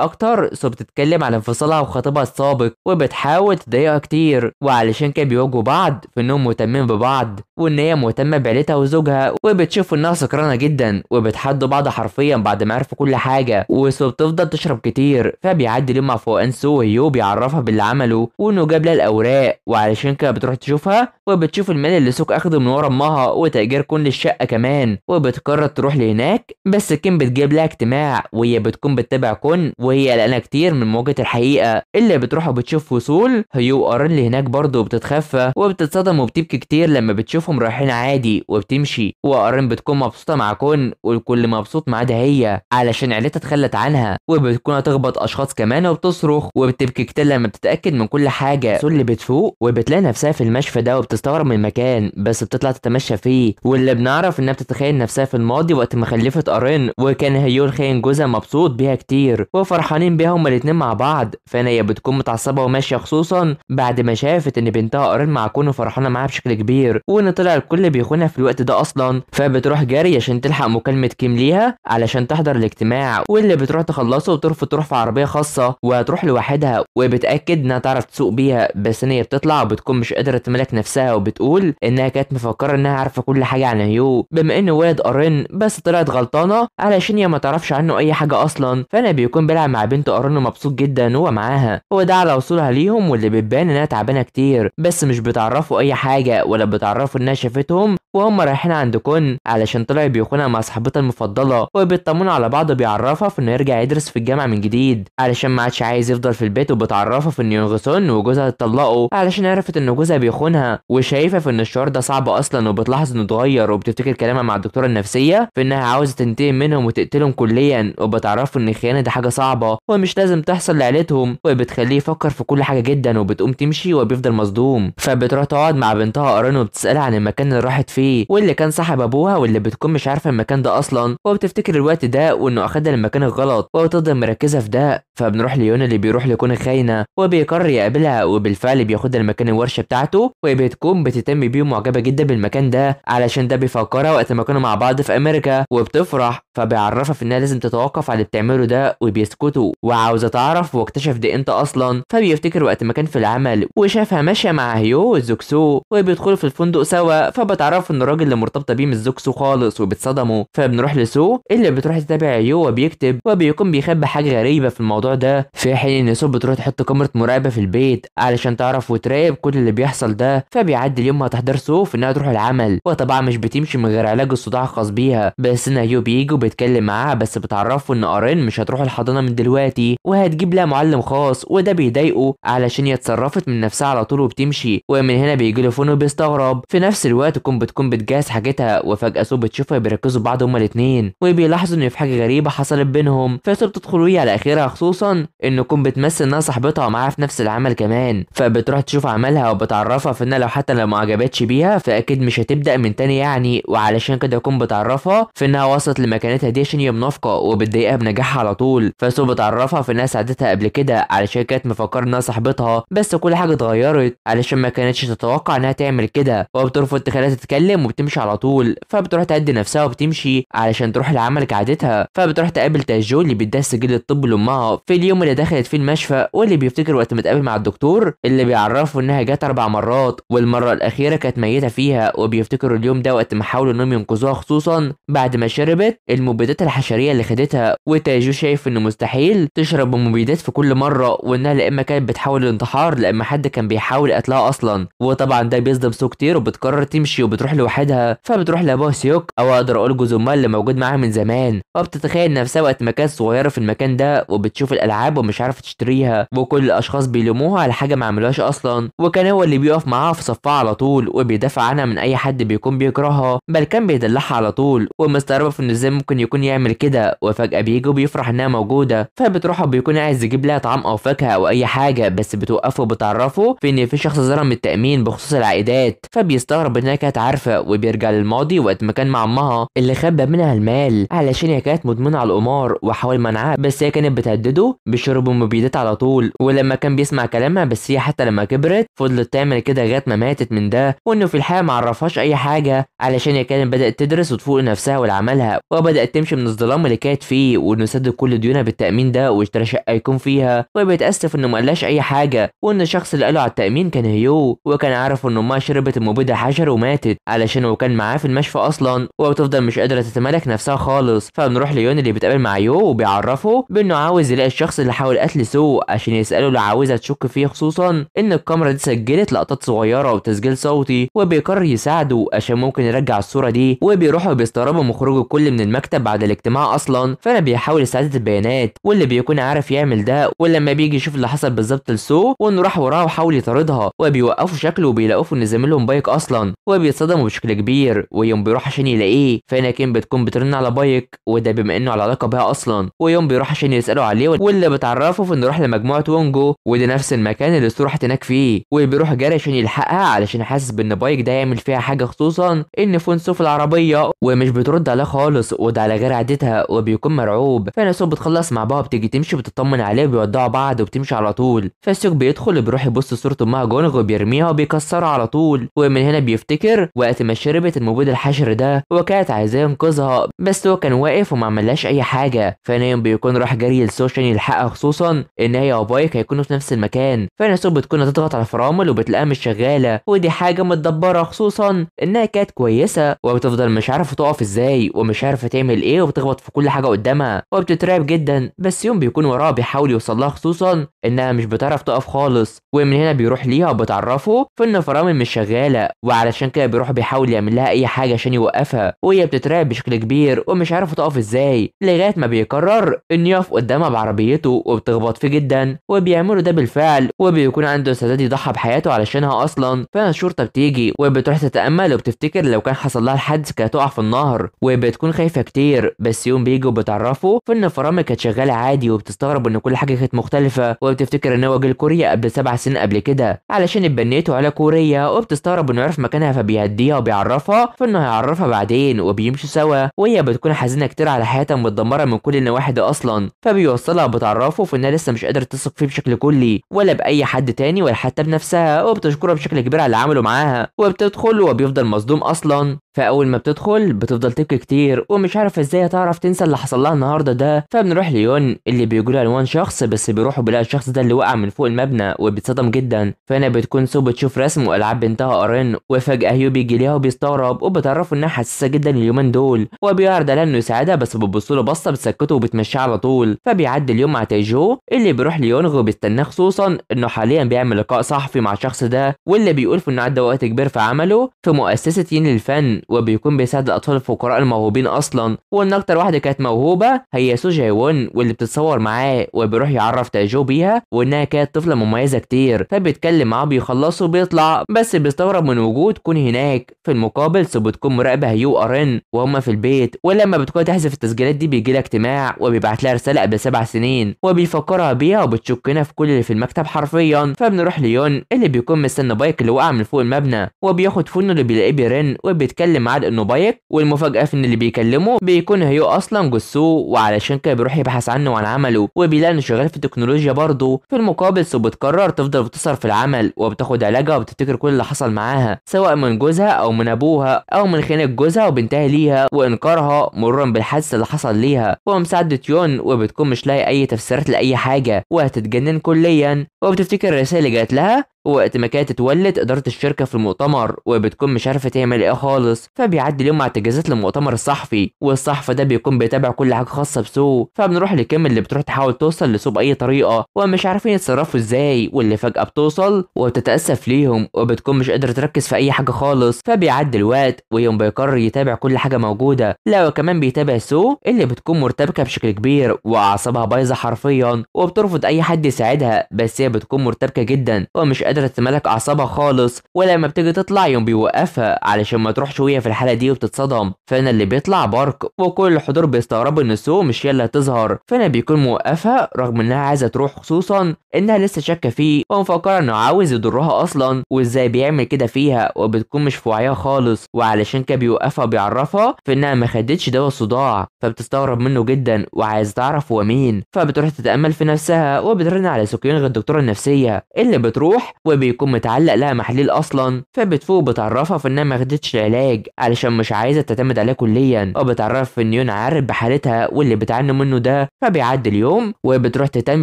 اكتر سو بتتكلم على انفصالها وخطيبها السابق وبتحاول تضايقها كتير وعلشان كده بيواجهوا بعض في انهم مهتمين ببعض وان هي مهتمه بعيلتها وزوجها وبتشوف انها سكرانه جدا وبتحدوا بعض حرفيا حرفيا بعد ما عرفوا كل حاجه وسو بتفضل تشرب كتير فبيعدي لما مع فوقان سو وهيو بيعرفها باللي عمله وانه جاب لها الاوراق وعلشان كده بتروح تشوفها وبتشوف المال اللي سوك اخده من ورا امها وتأجير كل الشقة كمان وبتقرر تروح لهناك بس كين بتجيب لها اجتماع وهي بتكون بتتابع كون وهي قلقانة كتير من مواجهة الحقيقة اللي بتروح وبتشوف وصول هيو اللي لهناك برضه وبتتخفى وبتتصدم وبتبكي كتير لما بتشوفهم رايحين عادي وبتمشي وقارن بتكون مبسوطة مع كون والكل مبسوط ما عدا هي علشان عيلتها اتخلت عنها وبتكون هتخبط اشخاص كمان وبتصرخ وبتبكي كتير لما بتتأكد من كل حاجة سول بتفوق وبتلاقي نفسها في المشفى ده وبت بتستغرب من المكان بس بتطلع تتمشى فيه واللي بنعرف انها بتتخيل نفسها في الماضي وقت ما خلفت ارين وكان هيول خاين جوزها مبسوط بيها كتير وفرحانين بيها هما الاتنين مع بعض هي بتكون متعصبه وماشيه خصوصا بعد ما شافت ان بنتها ارين مع كونه فرحانه معاها بشكل كبير وان طلع الكل بيخونها في الوقت ده اصلا فبتروح جري عشان تلحق مكالمه كيم ليها علشان تحضر الاجتماع واللي بتروح تخلصه وترفض تروح في عربيه خاصه وهتروح لوحدها وبتاكد انها تعرف تسوق بيها بس ان هي بتطلع وبتكون مش قادره تملك نفسها نفسها وبتقول انها كانت مفكره انها عارفه كل حاجه عن هيو بما ان ولد ارين بس طلعت غلطانه علشان هي ما تعرفش عنه اي حاجه اصلا فانا بيكون بيلعب مع بنت ارين ومبسوط جدا وهو معاها هو ده على وصولها ليهم واللي بتبان انها تعبانه كتير بس مش بتعرفه اي حاجه ولا بتعرفه انها شافتهم وهم رايحين عند كون علشان طلع بيخونها مع صاحبتها المفضلة وبيطمنوا على بعض بيعرفها في انه يرجع يدرس في الجامعة من جديد علشان ما عادش عايز يفضل في البيت وبتعرفها في انه ينغسون وجوزها اتطلقوا علشان عرفت ان جوزها بيخونها وشايفة في ان الشعور ده صعب اصلا وبتلاحظ انه اتغير وبتفتكر كلامها مع الدكتورة النفسية في انها عاوزة تنتقم منهم وتقتلهم كليا وبتعرفوا ان الخيانة دي حاجة صعبة ومش لازم تحصل لعيلتهم وبتخليه يفكر في كل حاجة جدا وبتقوم تمشي وبيفضل مصدوم فبتروح تقعد مع بنتها قرن وبتسألها عن المكان اللي راحت فيه فيه واللي كان صاحب ابوها واللي بتكون مش عارفه المكان ده اصلا وبتفتكر الوقت ده وانه اخدها للمكان الغلط وبتفضل مركزه في ده فبنروح ليون اللي بيروح لكون خاينه وبيقرر يقابلها وبالفعل بياخدها لمكان الورشه بتاعته وبتكون بتتم بيه معجبه جدا بالمكان ده علشان ده بيفكرها وقت ما كانوا مع بعض في امريكا وبتفرح فبيعرفك انها لازم تتوقف على اللي بتعمله ده وبيسكتوا وعاوزه تعرف واكتشف ده امتى اصلا فبيفتكر وقت ما كان في العمل وشافها ماشيه مع هيو والزوكسو وبيدخلوا في الفندق سوا فبتعرف ان الراجل اللي مرتبطه بيه مش زوكسو خالص وبتصدموا فبنروح لسو اللي بتروح تتابع هيو وبيكتب وبيكون بيخبي حاجه غريبه في الموضوع ده في حين ان سو بتروح تحط كاميرا مراقبه في البيت علشان تعرف وتراقب كل اللي بيحصل ده فبيعدي اليوم ما تحضر سو في انها تروح العمل وطبعا مش بتمشي من غير علاج الصداع الخاص بيها بس ان هيو بيجي بيتكلم معاها بس بتعرفه ان ارين مش هتروح الحضانه من دلوقتي وهتجيب لها معلم خاص وده بيضايقه علشان هي اتصرفت من نفسها على طول وبتمشي ومن هنا بيجي له فون وبيستغرب في نفس الوقت كوم بتكون بتجهز حاجتها وفجاه سو بتشوفها بيركزوا بعض هما الاثنين وبيلاحظوا ان في حاجه غريبه حصلت بينهم فسو بتدخل ويا إيه على اخرها خصوصا ان كوم بتمثل انها صاحبتها معاها في نفس العمل كمان فبتروح تشوف عملها وبتعرفها في انها لو حتى لو ما عجبتش بيها فاكيد مش هتبدا من تاني يعني وعلشان كده كوم بتعرفها في انها وصلت لمكان بناتها دي عشان هي منافقه وبتضايقها بنجاحها على طول فسو بتعرفها في ناس ساعدتها قبل كده علشان كانت مفكره انها صاحبتها بس كل حاجه اتغيرت علشان ما كانتش تتوقع انها تعمل كده وبترفض تخليها تتكلم وبتمشي على طول فبتروح تعدي نفسها وبتمشي علشان تروح العمل كعادتها فبتروح تقابل تاجو اللي بيديها سجل الطب لامها في اليوم اللي دخلت فيه المشفى واللي بيفتكر وقت ما تقابل مع الدكتور اللي بيعرفه انها جت اربع مرات والمره الاخيره كانت ميته فيها وبيفتكروا اليوم ده وقت ما حاولوا انهم ينقذوها خصوصا بعد ما شربت المبيدات الحشريه اللي خدتها وتايجو شايف انه مستحيل تشرب المبيدات في كل مره وانها لا اما كانت بتحاول الانتحار لا اما حد كان بيحاول قتلها اصلا وطبعا ده بيصدم سو كتير وبتقرر تمشي وبتروح لوحدها فبتروح لابوها سيوك او اقدر اقول جوز امها اللي موجود معاها من زمان وبتتخيل نفسها وقت ما كانت صغيره في المكان ده وبتشوف الالعاب ومش عارفه تشتريها وكل الاشخاص بيلوموها على حاجه ما عملوهاش اصلا وكان هو اللي بيقف معاها في صفها على طول وبيدافع عنها من اي حد بيكون بيكرهها بل كان بيدلعها على طول ومستغربه في انه ازاي ممكن ممكن يكون يعمل كده وفجأة بيجي وبيفرح إنها موجودة فبتروح وبيكون عايز يجيب لها طعام أو فاكهة أو أي حاجة بس بتوقفه وبتعرفه في إن في شخص ظلم التأمين بخصوص العائدات فبيستغرب إنها كانت عارفة وبيرجع للماضي وقت ما كان مع أمها اللي خبى منها المال علشان هي كانت مدمنة على القمار وحاول منعها بس هي كانت بتهدده بشرب المبيدات على طول ولما كان بيسمع كلامها بس هي حتى لما كبرت فضلت تعمل كده لغاية ما ماتت من ده وإنه في الحقيقة معرفهاش أي حاجة علشان هي كانت بدأت تدرس وتفوق نفسها ولعملها وبدأت بدأت تمشي من الظلام اللي كانت فيه وإنه سدد كل ديونها بالتأمين ده واشترى شقة يكون فيها وبيتأسف إنه ما قالهاش أي حاجة وإن الشخص اللي قاله على التأمين كان هيو وكان عارف إن أمها شربت المبيدة حجر وماتت علشان هو كان معاه في المشفى أصلا وبتفضل مش قادرة تتمالك نفسها خالص فبنروح ليون اللي بيتقابل مع يو وبيعرفه بإنه عاوز يلاقي الشخص اللي حاول قتل سو عشان يسأله لو عاوزة تشك فيه خصوصا إن الكاميرا دي سجلت لقطات صغيرة وتسجيل صوتي وبيقرر يساعده عشان ممكن يرجع الصورة دي وبيروحوا بيستغربوا مخرجه الكل من المكتب المكتب بعد الاجتماع اصلا فانا بيحاول يستعيد البيانات واللي بيكون عارف يعمل ده ولما بيجي يشوف اللي حصل بالظبط لسو وانه راح وراها وحاول يطاردها وبيوقفوا شكله وبيلاقوه ان زميلهم بايك اصلا وبيتصدموا بشكل كبير ويوم بيروح عشان يلاقيه فانا كين بتكون بترن على بايك وده بما انه على علاقه بها اصلا ويوم بيروح عشان يسالوا عليه واللي بتعرفه في انه راح لمجموعه وونجو وده نفس المكان اللي سو راحت هناك فيه وبيروح جري عشان يلحقها علشان حاسس بان بايك ده هيعمل فيها حاجه خصوصا ان فونسو في العربيه ومش بترد عليه خالص بتقعد على غير عادتها وبيكون مرعوب سوق بتخلص مع بابا بتيجي تمشي بتطمن عليه وبيودعوا بعض وبتمشي على طول فالسوق بيدخل بيروح يبص صورة امها جونغ وبيرميها وبيكسرها على طول ومن هنا بيفتكر وقت ما شربت المبيد الحشر ده وكانت عايزاه ينقذها بس هو كان واقف وما عملهاش اي حاجه يوم بيكون راح جري لسوشن يلحقها خصوصا ان هي وبايك هيكونوا في نفس المكان سوق بتكون تضغط على الفرامل وبتلاقيها مش شغاله ودي حاجه متدبره خصوصا انها كانت كويسه وبتفضل مش عارفه تقف ازاي ومش عارفه تعمل بتعمل ايه وبتخبط في كل حاجه قدامها وبتترعب جدا بس يوم بيكون وراها بيحاول يوصلها خصوصا انها مش بتعرف تقف خالص ومن هنا بيروح ليها وبتعرفه في ان فرامل مش شغاله وعلشان كده بيروح بيحاول يعمل لها اي حاجه عشان يوقفها وهي بتترعب بشكل كبير ومش عارفه تقف ازاي لغايه ما بيقرر انه يقف قدامها بعربيته وبتخبط فيه جدا وبيعملوا ده بالفعل وبيكون عنده استعداد يضحى بحياته علشانها اصلا فالشرطه بتيجي وبتروح تتامل وبتفتكر لو كان حصل لها الحادث كانت تقع في النهر وبتكون خايفه كتير بس يوم بيجوا بيتعرفوا فان فرامي كانت شغاله عادي وبتستغرب ان كل حاجه كانت مختلفه وبتفتكر ان هو جه كوريا قبل سبع سنين قبل كده علشان اتبنيته على كوريا وبتستغرب انه عرف مكانها فبيهديها وبيعرفها فانه هيعرفها بعدين وبيمشوا سوا وهي بتكون حزينه كتير على حياتها متدمره من كل النواحي دي اصلا فبيوصلها بتعرفه في انها لسه مش قادره تثق فيه بشكل كلي ولا باي حد تاني ولا حتى بنفسها وبتشكره بشكل كبير على اللي عمله معاها وبتدخل وبيفضل مصدوم اصلا فاول ما بتدخل بتفضل تبكي كتير ومش عارفه ازاي هتعرف تنسى اللي حصل لها النهارده ده فبنروح ليون اللي بيجولها لوان شخص بس بيروحوا بيلاقي الشخص ده اللي وقع من فوق المبنى وبيتصدم جدا فانا بتكون سو بتشوف رسم والعاب بنتها ارين وفجاه هيو بيجي ليها وبيستغرب وبتعرفه انها حساسه جدا اليومين دول وبيعرض لها انه يساعدها بس بتبص له بصه بتسكته وبتمشيه على طول فبيعدي اليوم مع تايجو اللي بيروح ليونغ وبيستناه خصوصا انه حاليا بيعمل لقاء صحفي مع الشخص ده واللي بيقول في انه عدى وقت كبير في عمله في مؤسسه يين للفن وبيكون بيساعد الاطفال الفقراء الموهوبين اصلا وان اكتر واحده كانت موهوبه هي سو جاي وون واللي بتتصور معاه وبيروح يعرف تاجو بيها وانها كانت طفله مميزه كتير فبيتكلم معاه بيخلصه وبيطلع بس بيستغرب من وجود كون هناك في المقابل سو بتكون مراقبه هيو ارن وهما في البيت ولما بتكون تحذف التسجيلات دي بيجي لها اجتماع وبيبعت لها رساله قبل سبع سنين وبيفكرها بيها وبتشكنا في كل اللي في المكتب حرفيا فبنروح ليون اللي بيكون مستنى بايك اللي وقع من فوق المبنى وبياخد فنه اللي بيلاقيه بيرن وبيتكلم بيتكلم معاه لانه بايك والمفاجاه في ان اللي بيكلمه بيكون هيو اصلا جوسو وعلشان كده بيروح يبحث عنه وعن عمله وبيلاقي انه شغال في التكنولوجيا برضه في المقابل سو بتقرر تفضل بتسهر في العمل وبتاخد علاجها وبتفتكر كل اللي حصل معاها سواء من جوزها او من ابوها او من خيانه جوزها وبنتها ليها وانكارها مرورا بالحادث اللي حصل ليها ومساعدة يون وبتكون مش لاقي اي تفسيرات لاي حاجه وهتتجنن كليا وبتفتكر الرساله اللي جات لها وقت ما كانت اتولت إدارة الشركة في المؤتمر وبتكون مش عارفة تعمل إيه خالص فبيعدي اليوم مع اعتجازات للمؤتمر الصحفي والصحفي ده بيكون بيتابع كل حاجة خاصة بسو فبنروح لكم اللي بتروح تحاول توصل لسو بأي طريقة ومش عارفين يتصرفوا إزاي واللي فجأة بتوصل وبتتأسف ليهم وبتكون مش قادرة تركز في أي حاجة خالص فبيعدي الوقت ويوم بيقرر يتابع كل حاجة موجودة لا وكمان بيتابع سو اللي بتكون مرتبكة بشكل كبير وأعصابها بايظة حرفيا وبترفض أي حد يساعدها بس هي بتكون مرتبكة جدا ومش قادرة تتملك أعصابها خالص ولما بتيجي تطلع يوم بيوقفها علشان ما تروحش وهي في الحالة دي وبتتصدم فأنا اللي بيطلع بارك وكل الحضور بيستغربوا إن سو مش هي اللي هتظهر فأنا بيكون موقفها رغم إنها عايزة تروح خصوصا إنها لسه شاكة فيه ومفكرة إنه عاوز يضرها أصلا وإزاي بيعمل كده فيها وبتكون مش في وعيها خالص وعلشان كده بيوقفها بيعرفها في إنها ما خدتش دواء الصداع فبتستغرب منه جدا وعايز تعرف هو مين فبتروح تتأمل في نفسها وبترن على غير الدكتورة النفسية اللي بتروح وبيكون متعلق لها محليل اصلا فبتفوق بتعرفها في انها ما خدتش العلاج علشان مش عايزه تعتمد عليه كليا وبتعرف ان يون عارف بحالتها واللي بتعاني منه ده فبيعدي اليوم وبتروح تهتم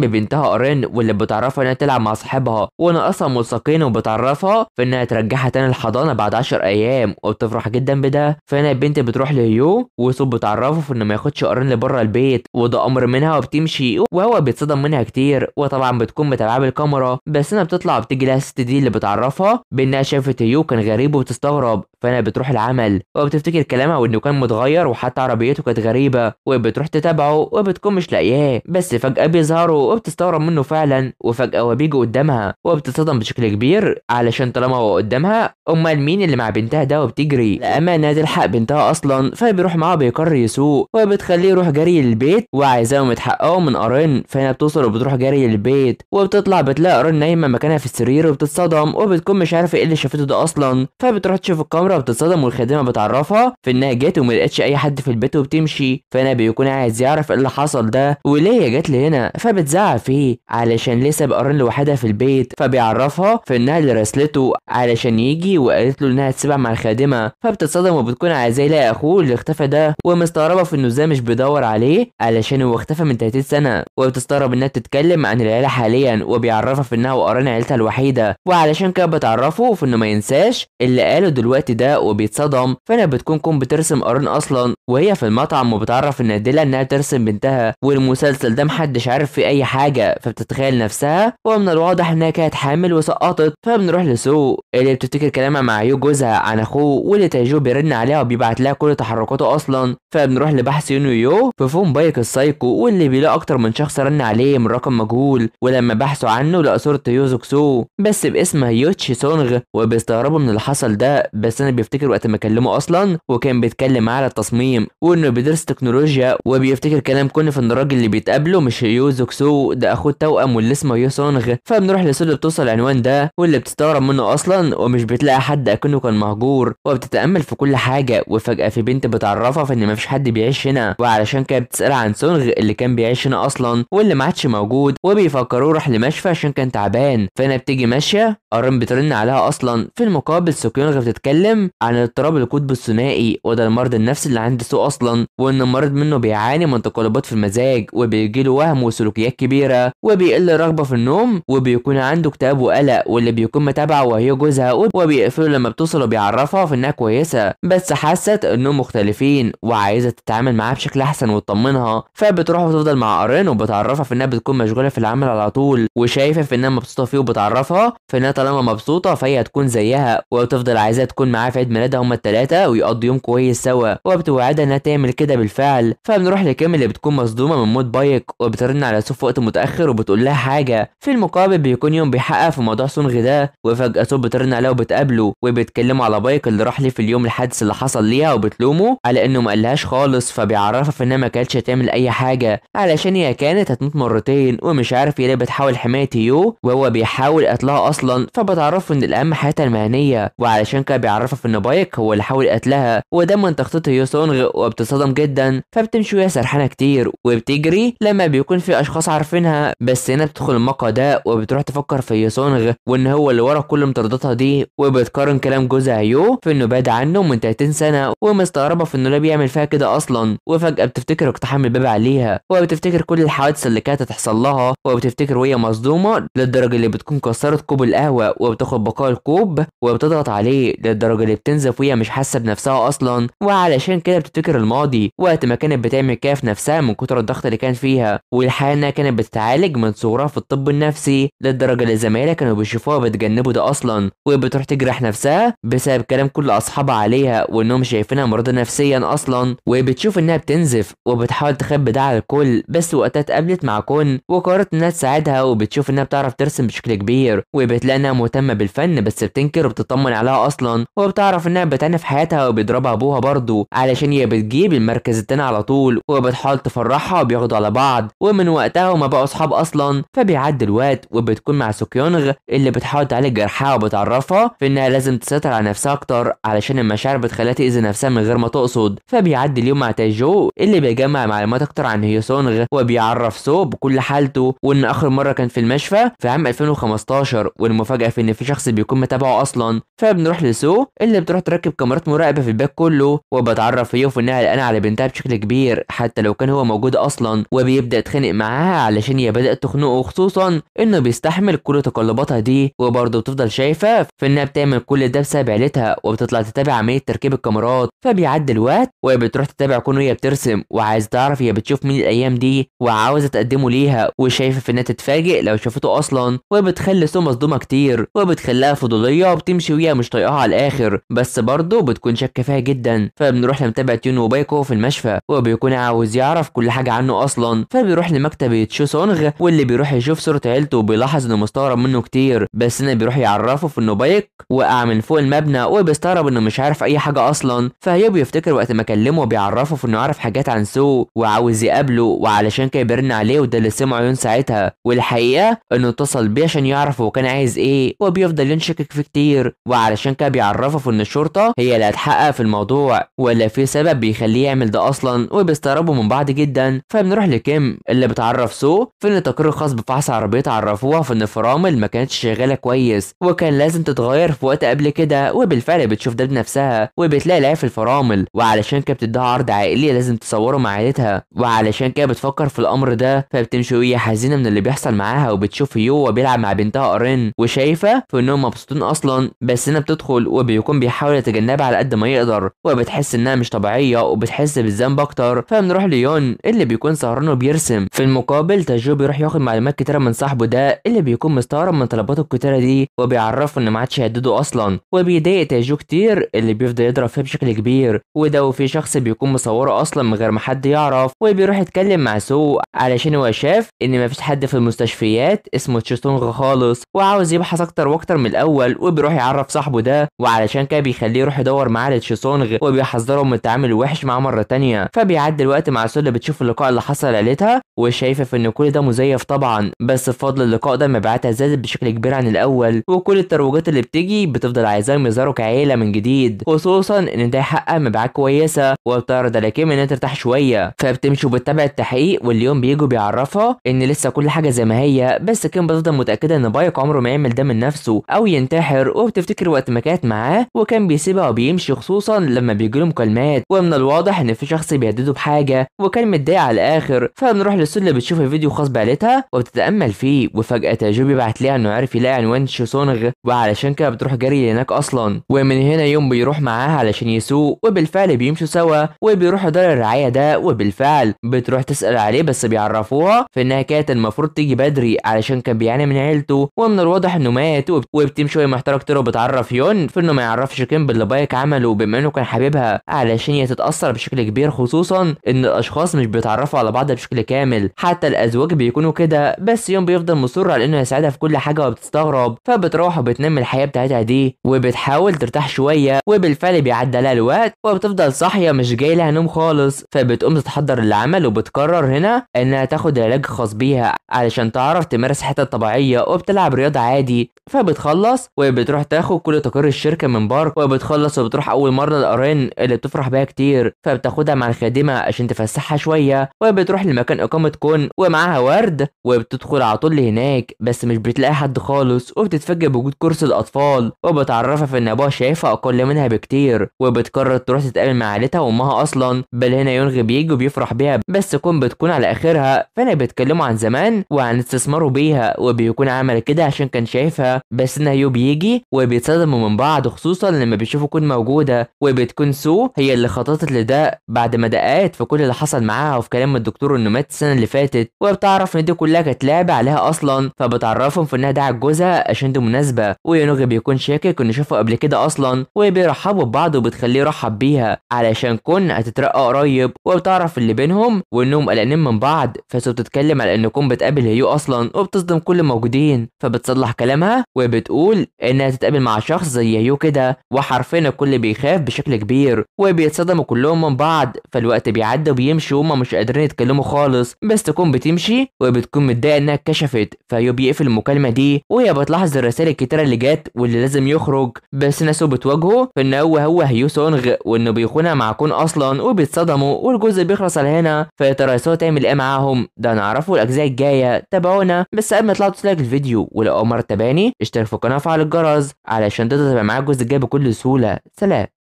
ببنتها ارين واللي بتعرفها انها تلعب مع صاحبها وناقصها ملصقين وبتعرفها في انها ترجعها تاني الحضانه بعد 10 ايام وبتفرح جدا بده فهنا البنت بتروح لهيو وصوب بتعرفه في انه ما ياخدش ارين لبره البيت وده امر منها وبتمشي وهو بيتصدم منها كتير وطبعا بتكون متابعه بالكاميرا بس هنا بتطلع بتيجي الست دي اللي بتعرفها بانها شافت هيو إيوه كان غريب وبتستغرب فانا بتروح العمل وبتفتكر كلامها وانه كان متغير وحتى عربيته كانت غريبه وبتروح تتابعه وبتكون مش لاقياه بس فجاه بيظهروا وبتستغرب منه فعلا وفجاه هو بيجي قدامها وبتتصدم بشكل كبير علشان طالما هو قدامها امال مين اللي مع بنتها ده وبتجري لامانه تلحق بنتها اصلا فبيروح معاها بيقرر يسوق وبتخليه يروح جري للبيت وعايزاهم يتحققوا من ارين فهنا بتوصل وبتروح جري للبيت وبتطلع بتلاقي ارين نايمه مكانها في السرير وبتتصدم وبتكون مش عارفه ايه اللي شافته ده اصلا فبتروح تشوف الكاميرا نورة بتتصدم والخادمة بتعرفها في انها جت وما لقتش اي حد في البيت وبتمشي فانا بيكون عايز يعرف ايه اللي حصل ده وليه جت لي هنا فبتزعق فيه علشان لسه بقرن لوحدها في البيت فبيعرفها في انها اللي راسلته علشان يجي وقالت له انها تسيبها مع الخادمة فبتتصدم وبتكون عايزاه يلاقي اخوه اللي اختفى ده ومستغربة في انه ازاي مش بيدور عليه علشان هو اختفى من 30 سنة وبتستغرب انها تتكلم عن العيلة حاليا وبيعرفها في انها وقران عيلتها الوحيدة وعلشان كده بتعرفه في انه ما ينساش اللي قاله دلوقتي ده ده وبيتصدم فانا بتكون كون بترسم قرن اصلا وهي في المطعم وبتعرف ديلا انها ترسم بنتها والمسلسل ده محدش عارف فيه اي حاجه فبتتخيل نفسها ومن الواضح انها كانت حامل وسقطت فبنروح لسو اللي بتفتكر كلامها مع يو جوزها عن اخوه واللي تايجو بيرن عليها وبيبعت لها كل تحركاته اصلا فبنروح لبحث يونو يو في فون بايك السايكو واللي بيلاقي اكتر من شخص رن عليه من رقم مجهول ولما بحثوا عنه لقى صوره يوزوكسو بس باسم هيوتشي سونغ وبيستغربوا من اللي حصل ده بس انا بيفتكر وقت ما كلمه اصلا وكان بيتكلم على التصميم وانه بيدرس تكنولوجيا وبيفتكر كلام كونف ان الراجل اللي بيتقابله مش يوزوكسو ده اخوه التوأم واللي اسمه يوسونغ فبنروح اللي بتوصل العنوان ده واللي بتستغرب منه اصلا ومش بتلاقي حد اكنه كان مهجور وبتتامل في كل حاجه وفجاه في بنت بتعرفها في ان مفيش حد بيعيش هنا وعلشان كده بتسال عن سونغ اللي كان بيعيش هنا اصلا واللي ما عادش موجود وبيفكروه راح لمشفى عشان كان تعبان فانا بتيجي ماشيه ارن بترن عليها اصلا في المقابل سوكيونغ بتتكلم بيتكلم عن اضطراب القطب الثنائي وده المرض النفسي اللي عند سو اصلا وان المرض منه بيعاني من تقلبات في المزاج وبيجيله وهم وسلوكيات كبيره وبيقل رغبه في النوم وبيكون عنده اكتئاب وقلق واللي بيكون متابعه وهي جوزها وبيقفله لما بتوصل وبيعرفها في انها كويسه بس حست انهم مختلفين وعايزه تتعامل معاه بشكل احسن وتطمنها فبتروح وتفضل مع ارين وبتعرفها في انها بتكون مشغوله في العمل على طول وشايفه في انها مبسوطه فيه وبتعرفها في انها طالما مبسوطه فهي هتكون زيها وتفضل عايزاها تكون معاه معاه في عيد ميلادها هما الثلاثه ويقضوا يوم كويس سوا وبتوعدها انها تعمل كده بالفعل فبنروح لكيم اللي بتكون مصدومة من موت بايك وبترن على سوف في وقت متأخر وبتقول لها حاجة في المقابل بيكون يوم بيحقق في موضوع سونغ ده وفجأة سوف بترن عليها وبتقابله وبيتكلموا على بايك اللي راح ليه في اليوم الحادث اللي حصل ليها وبتلومه على انه ما قالهاش خالص فبيعرفها في انها ما كانتش هتعمل اي حاجة علشان هي كانت هتموت مرتين ومش عارف ايه ليه بتحاول حماية يو وهو بيحاول قتلها اصلا فبتعرفه ان الاهم حياتها المهنية وعلشان كده بيعرف بتعرف ان بايك هو اللي حاول قتلها وده من تخطيط يوسونغ وبتصدم جدا فبتمشي وهي سرحانه كتير وبتجري لما بيكون في اشخاص عارفينها بس هنا بتدخل المقهى ده وبتروح تفكر في يوسونغ وان هو اللي ورا كل مطارداتها دي وبتقارن كلام جوزها يو في انه بعد عنه من 30 سنه ومستغربه في انه لا بيعمل فيها كده اصلا وفجاه بتفتكر اقتحام الباب عليها وبتفتكر كل الحوادث اللي كانت هتحصل لها وبتفتكر وهي مصدومه للدرجه اللي بتكون كسرت كوب القهوه وبتاخد بقاء الكوب وبتضغط عليه للدرجه اللي بتنزف وهي مش حاسه بنفسها اصلا وعلشان كده بتفتكر الماضي وقت ما كانت بتعمل كده في نفسها من كتر الضغط اللي كان فيها والحقيقه انها كانت بتتعالج من صغرها في الطب النفسي للدرجه اللي زمايلها كانوا بيشوفوها بتجنبه ده اصلا وبتروح تجرح نفسها بسبب كلام كل اصحابها عليها وانهم شايفينها مريضه نفسيا اصلا وبتشوف انها بتنزف وبتحاول تخبي ده على الكل بس وقتها اتقابلت مع كون وقررت انها تساعدها وبتشوف انها بتعرف ترسم بشكل كبير وبتلاقي انها مهتمه بالفن بس بتنكر وبتطمن عليها اصلا وتعرف انها بتعنف حياتها وبيضربها ابوها برضه علشان هي بتجيب المركز التاني على طول وبتحاول تفرحها وبياخدوا على بعض ومن وقتها وما بقوا اصحاب اصلا فبيعدي الوقت وبتكون مع سوكيونغ اللي بتحاول تعالج جرحها وبتعرفها في انها لازم تسيطر على نفسها اكتر علشان المشاعر بتخليها تاذي نفسها من غير ما تقصد فبيعدي اليوم مع تايجو اللي بيجمع معلومات اكتر عن هيوسونغ وبيعرف سو بكل حالته وان اخر مره كان في المشفى في عام 2015 والمفاجاه في ان في شخص بيكون متابعه اصلا فبنروح لسو اللي بتروح تركب كاميرات مراقبه في البيت كله وبتعرف فيه وفي النهايه انا على بنتها بشكل كبير حتى لو كان هو موجود اصلا وبيبدا يتخانق معاها علشان هي بدات تخنقه خصوصا انه بيستحمل كل تقلباتها دي وبرضه بتفضل شايفه في انها بتعمل كل ده بسبب عيلتها وبتطلع تتابع عمليه تركيب الكاميرات فبيعدي الوقت وهي بتروح تتابع كون وهي بترسم وعايز تعرف هي بتشوف مين الايام دي وعاوزه تقدمه ليها وشايفه في انها تتفاجئ لو شافته اصلا وبتخلي سو مصدومه كتير وبتخليها فضوليه وبتمشي وهي مش طايقاها على الاخر الدكتور بس برضه بتكون شاكه فيها جدا فبنروح لمتابعة يون وبايكو في المشفى وبيكون عاوز يعرف كل حاجه عنه اصلا فبيروح لمكتب تشو سونغ واللي بيروح يشوف صوره عيلته بيلاحظ انه مستغرب منه كتير بس هنا بيروح يعرفه في انه بايك وقع من فوق المبنى وبيستغرب انه مش عارف اي حاجه اصلا فهي بيفتكر وقت ما كلمه بيعرفه في انه عارف حاجات عن سو وعاوز يقابله وعلشان كده بيرن عليه وده اللي سمعه يون ساعتها والحقيقه انه اتصل بيه عشان يعرف هو كان عايز ايه وبيفضل ينشكك فيه كتير وعلشان كده بيعرفه يعرفوا ان الشرطه هي اللي هتحقق في الموضوع ولا في سبب بيخليه يعمل ده اصلا وبيستغربوا من بعض جدا فبنروح لكيم اللي بتعرف سو في ان التقرير الخاص بفحص عربيه عرفوها في ان الفرامل ما كانتش شغاله كويس وكان لازم تتغير في وقت قبل كده وبالفعل بتشوف ده بنفسها وبتلاقي العيب في الفرامل وعلشان كده بتديها عرض عائلي لازم تصوره مع عيلتها وعلشان كده بتفكر في الامر ده فبتمشي وهي حزينه من اللي بيحصل معاها وبتشوف يو وبيلعب مع بنتها ارين وشايفه في انهم مبسوطين اصلا بس هنا بتدخل وبي بيكون بيحاول يتجنبها على قد ما يقدر وبتحس انها مش طبيعيه وبتحس بالذنب اكتر فبنروح ليون اللي بيكون سهران وبيرسم في المقابل تاجو بيروح ياخد معلومات كتيره من صاحبه ده اللي بيكون مستغرب من طلباته الكتيره دي وبيعرفه ان ما عادش يهدده اصلا وبيضايق تاجو كتير اللي بيفضل يضرب فيه بشكل كبير وده وفي شخص بيكون مصوره اصلا من غير ما حد يعرف وبيروح يتكلم مع سو علشان هو شاف ان مفيش حد في المستشفيات اسمه تشيستونغ خالص وعاوز يبحث اكتر واكتر من الاول وبيروح يعرف صاحبه ده وعلشان علشان كده بيخليه يروح يدور معاه لتشيسونغ وبيحذره من التعامل الوحش معاه مره تانية فبيعدي الوقت مع سولا بتشوف اللقاء اللي حصل ليلتها وشايفه في ان كل ده مزيف طبعا بس بفضل اللقاء ده مبيعاتها زادت بشكل كبير عن الاول وكل الترويجات اللي بتيجي بتفضل عايزاهم يظهروا كعيله من جديد خصوصا ان ده يحقق مبيعات كويسه وبتعرض على كيم انها ترتاح شويه فبتمشي وبتتابع التحقيق واليوم بيجوا بيعرفها ان لسه كل حاجه زي ما هي بس كيم بتفضل متاكده ان بايك عمره ما يعمل ده من نفسه او ينتحر وبتفتكر وقت ما كانت معاه وكان بيسيبها وبيمشي خصوصا لما بيجيله مكالمات ومن الواضح ان في شخص بيهدده بحاجه وكان متضايق على الاخر فبنروح اللي بتشوف الفيديو خاص بعيلتها وبتتامل فيه وفجاه تاجو بيبعت ليها انه عارف يلاقي عنوان شوسونغ وعلشان كده بتروح جري هناك اصلا ومن هنا يوم بيروح معاها علشان يسوق وبالفعل بيمشوا سوا وبيروحوا دار الرعايه ده وبالفعل بتروح تسال عليه بس بيعرفوها في انها كانت المفروض تيجي بدري علشان كان بيعاني من عيلته ومن الواضح انه مات وبتمشي وهي محتاره كتير وبتعرف يون في انه ما يعرفش كيم باللي بايك عمله بما انه كان حبيبها علشان هي تتاثر بشكل كبير خصوصا ان الاشخاص مش بيتعرفوا على بعض بشكل كامل حتى الازواج بيكونوا كده بس يوم بيفضل مصر على انه يساعدها في كل حاجه وبتستغرب فبتروح وبتنم الحياه بتاعتها دي وبتحاول ترتاح شويه وبالفعل بيعدي لها الوقت وبتفضل صاحيه مش جاي لها نوم خالص فبتقوم تتحضر للعمل وبتقرر هنا انها تاخد العلاج خاص بيها علشان تعرف تمارس حياتها الطبيعيه وبتلعب رياضه عادي فبتخلص وبتروح تاخد كل تقارير الشركه من الانبار وبتخلص وبتروح اول مره لارين اللي بتفرح بيها كتير فبتاخدها مع الخادمه عشان تفسحها شويه وبتروح لمكان اقامه كون ومعاها ورد وبتدخل على طول هناك بس مش بتلاقي حد خالص وبتتفاجئ بوجود كرسي الاطفال وبتعرفها في ان ابوها شايفها اقل منها بكتير وبتقرر تروح تتقابل مع عيلتها وامها اصلا بل هنا يونغ بيجي وبيفرح بيها بس كون بتكون على اخرها فانا بيتكلموا عن زمان وعن استثماره بيها وبيكون عمل كده عشان كان شايفها بس انها يو بيجي وبيتصدموا من بعض خصوصا خصوصا لما بيشوفوا كون موجودة وبتكون سو هي اللي خططت لده بعد ما دققت في كل اللي حصل معاها وفي كلام الدكتور انه مات السنة اللي فاتت وبتعرف ان دي كلها كانت لعبة عليها اصلا فبتعرفهم في انها دعت جوزها عشان دي مناسبة ويونوغا بيكون شاكك انه شافه قبل كده اصلا وبيرحبوا ببعض وبتخليه يرحب بيها علشان كون هتترقى قريب وبتعرف اللي بينهم وانهم قلقانين من بعض فسو بتتكلم على ان كون بتقابل هيو اصلا وبتصدم كل الموجودين فبتصلح كلامها وبتقول انها تتقابل مع شخص زي هيو كده ثلاثة وحرفيا الكل بيخاف بشكل كبير وبيتصدموا كلهم من بعض فالوقت بيعدي وبيمشي وهم مش قادرين يتكلموا خالص بس تكون بتمشي وبتكون متضايقة انها اتكشفت فهيو بيقفل المكالمة دي وهي بتلاحظ الرسائل الكتيرة اللي جت واللي لازم يخرج بس ناسو بتواجهه ان هو هو هيو سونغ وانه بيخونها مع كون اصلا وبيتصدموا والجزء بيخلص على هنا فيا ترى سو تعمل ايه معاهم ده نعرفه الاجزاء الجاية تابعونا بس قبل ما تطلعوا تلاقوا الفيديو ولو اول مرة تتابعني اشترك في القناة وفعل الجرس علشان تقدر تبقى معايا الجزء جاء بكل سهولة سلام